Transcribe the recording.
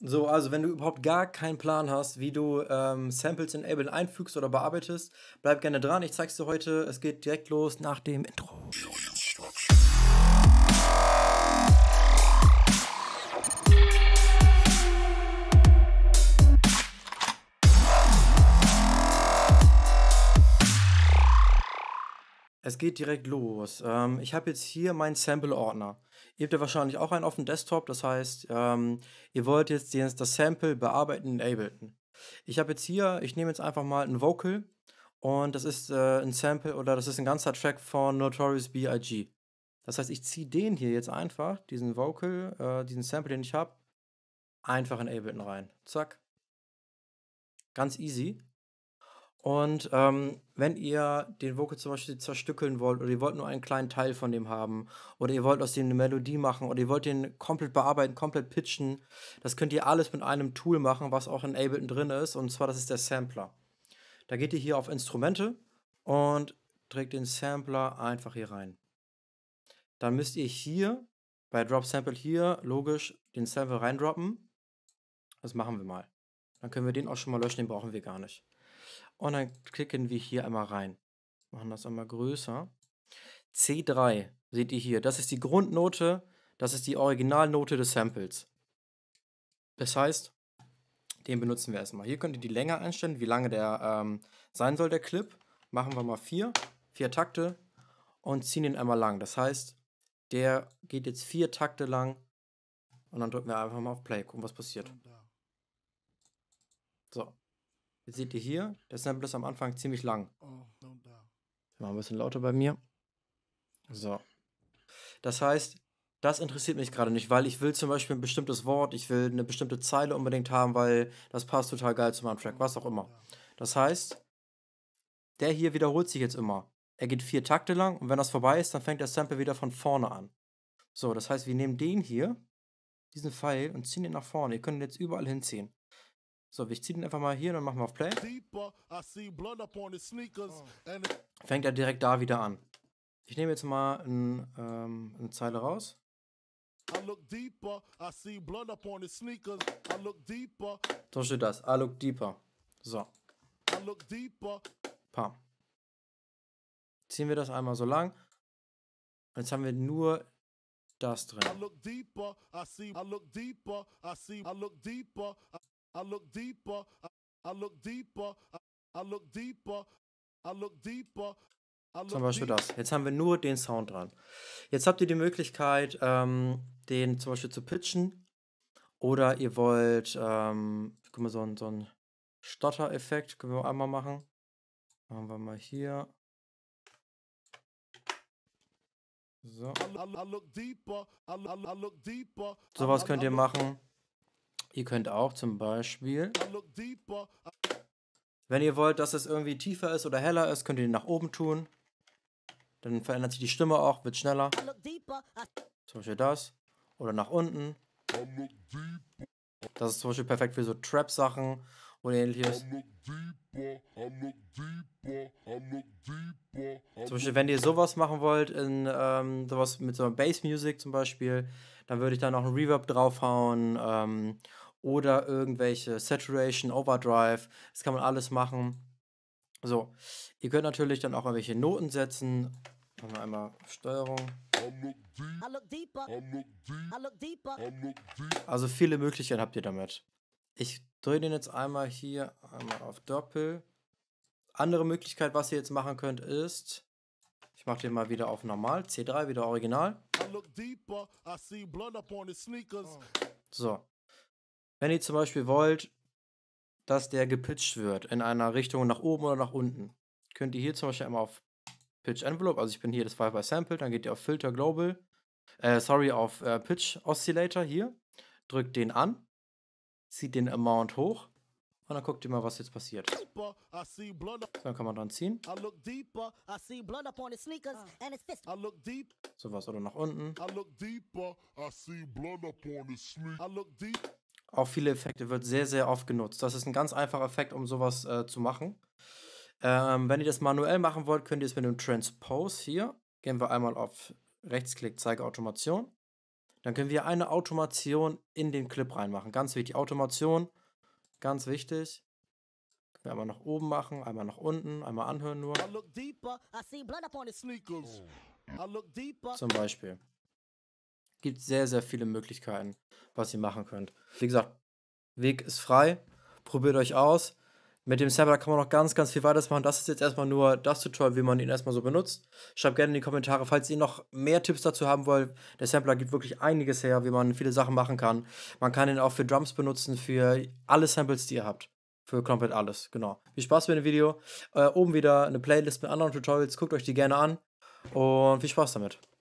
So, also wenn du überhaupt gar keinen Plan hast, wie du ähm, Samples in Ableton einfügst oder bearbeitest, bleib gerne dran. Ich zeig's dir heute. Es geht direkt los nach dem Intro. Es geht direkt los. Ähm, ich habe jetzt hier meinen Sample-Ordner. Ihr habt ja wahrscheinlich auch einen auf dem Desktop, das heißt, ähm, ihr wollt jetzt das Sample bearbeiten in Ableton. Ich habe jetzt hier, ich nehme jetzt einfach mal ein Vocal und das ist äh, ein Sample oder das ist ein ganzer Track von Notorious B.I.G. Das heißt, ich ziehe den hier jetzt einfach, diesen Vocal, äh, diesen Sample, den ich habe, einfach in Ableton rein. Zack. Ganz easy. Und ähm, wenn ihr den Vocal zum Beispiel zerstückeln wollt oder ihr wollt nur einen kleinen Teil von dem haben oder ihr wollt aus dem eine Melodie machen oder ihr wollt den komplett bearbeiten, komplett pitchen, das könnt ihr alles mit einem Tool machen, was auch in Ableton drin ist. Und zwar, das ist der Sampler. Da geht ihr hier auf Instrumente und trägt den Sampler einfach hier rein. Dann müsst ihr hier bei Drop Sample hier logisch den Sample reindroppen. Das machen wir mal. Dann können wir den auch schon mal löschen, den brauchen wir gar nicht. Und dann klicken wir hier einmal rein. Machen das einmal größer. C3 seht ihr hier. Das ist die Grundnote. Das ist die Originalnote des Samples. Das heißt, den benutzen wir erstmal. Hier könnt ihr die Länge einstellen, wie lange der ähm, sein soll, der Clip. Machen wir mal vier, vier Takte und ziehen den einmal lang. Das heißt, der geht jetzt vier Takte lang und dann drücken wir einfach mal auf Play, gucken, was passiert. So seht ihr hier. Der Sample ist am Anfang ziemlich lang. Oh, Mal ein bisschen lauter bei mir. So. Das heißt, das interessiert mich gerade nicht, weil ich will zum Beispiel ein bestimmtes Wort, ich will eine bestimmte Zeile unbedingt haben, weil das passt total geil zu meinem Track, was auch immer. Das heißt, der hier wiederholt sich jetzt immer. Er geht vier Takte lang und wenn das vorbei ist, dann fängt der Sample wieder von vorne an. So, das heißt, wir nehmen den hier, diesen Pfeil, und ziehen ihn nach vorne. Ihr könnt ihn jetzt überall hinziehen. So, ich ziehe den einfach mal hier, und dann machen wir auf Play. Oh. Fängt er direkt da wieder an. Ich nehme jetzt mal ein, ähm, eine Zeile raus. So steht das. I look deeper. So. Pam. Ziehen wir das einmal so lang. Jetzt haben wir nur das drin. I look deeper. I look deeper. I look deeper. I look deeper. Zum Beispiel das. Jetzt haben wir nur den Sound dran. Jetzt habt ihr die Möglichkeit, ähm, den zum Beispiel zu pitchen. Oder ihr wollt, ähm, guck mal, so einen, so einen Stotter-Effekt können wir einmal machen. Machen wir mal hier. So. Sowas könnt ihr machen. Ihr könnt auch zum Beispiel, wenn ihr wollt, dass es irgendwie tiefer ist oder heller ist, könnt ihr den nach oben tun. Dann verändert sich die Stimme auch, wird schneller. Zum Beispiel das. Oder nach unten. Das ist zum Beispiel perfekt für so Trap-Sachen oder ähnliches. Zum Beispiel, wenn ihr sowas machen wollt, in ähm, sowas mit so einer Bass-Music zum Beispiel, dann würde ich da noch einen Reverb draufhauen ähm, oder irgendwelche Saturation, Overdrive. Das kann man alles machen. So, ihr könnt natürlich dann auch irgendwelche Noten setzen. Machen wir einmal Steuerung. Also viele Möglichkeiten habt ihr damit. Ich drehe den jetzt einmal hier einmal auf Doppel. Andere Möglichkeit, was ihr jetzt machen könnt, ist, ich mache den mal wieder auf normal, C3 wieder original. So. Wenn ihr zum Beispiel wollt, dass der gepitcht wird in einer Richtung nach oben oder nach unten, könnt ihr hier zum Beispiel einmal auf Pitch Envelope, also ich bin hier das 5 by Sample, dann geht ihr auf Filter Global, äh, sorry, auf äh, Pitch Oscillator hier, drückt den an, zieht den Amount hoch und dann guckt ihr mal, was jetzt passiert. So, dann kann man dran ziehen. So was oder nach unten. Auch viele Effekte wird sehr, sehr oft genutzt. Das ist ein ganz einfacher Effekt, um sowas äh, zu machen. Ähm, wenn ihr das manuell machen wollt, könnt ihr es mit dem Transpose hier. Gehen wir einmal auf Rechtsklick, zeige Automation. Dann können wir eine Automation in den Clip reinmachen. Ganz wichtig, Automation, ganz wichtig. Können wir einmal nach oben machen, einmal nach unten, einmal anhören nur. Oh. Zum Beispiel gibt sehr, sehr viele Möglichkeiten, was ihr machen könnt. Wie gesagt, Weg ist frei. Probiert euch aus. Mit dem Sampler kann man noch ganz, ganz viel weiteres machen. Das ist jetzt erstmal nur das Tutorial, wie man ihn erstmal so benutzt. Schreibt gerne in die Kommentare, falls ihr noch mehr Tipps dazu haben wollt. Der Sampler gibt wirklich einiges her, wie man viele Sachen machen kann. Man kann ihn auch für Drums benutzen, für alle Samples, die ihr habt. Für komplett alles, genau. Viel Spaß mit dem Video. Äh, oben wieder eine Playlist mit anderen Tutorials. Guckt euch die gerne an. Und viel Spaß damit.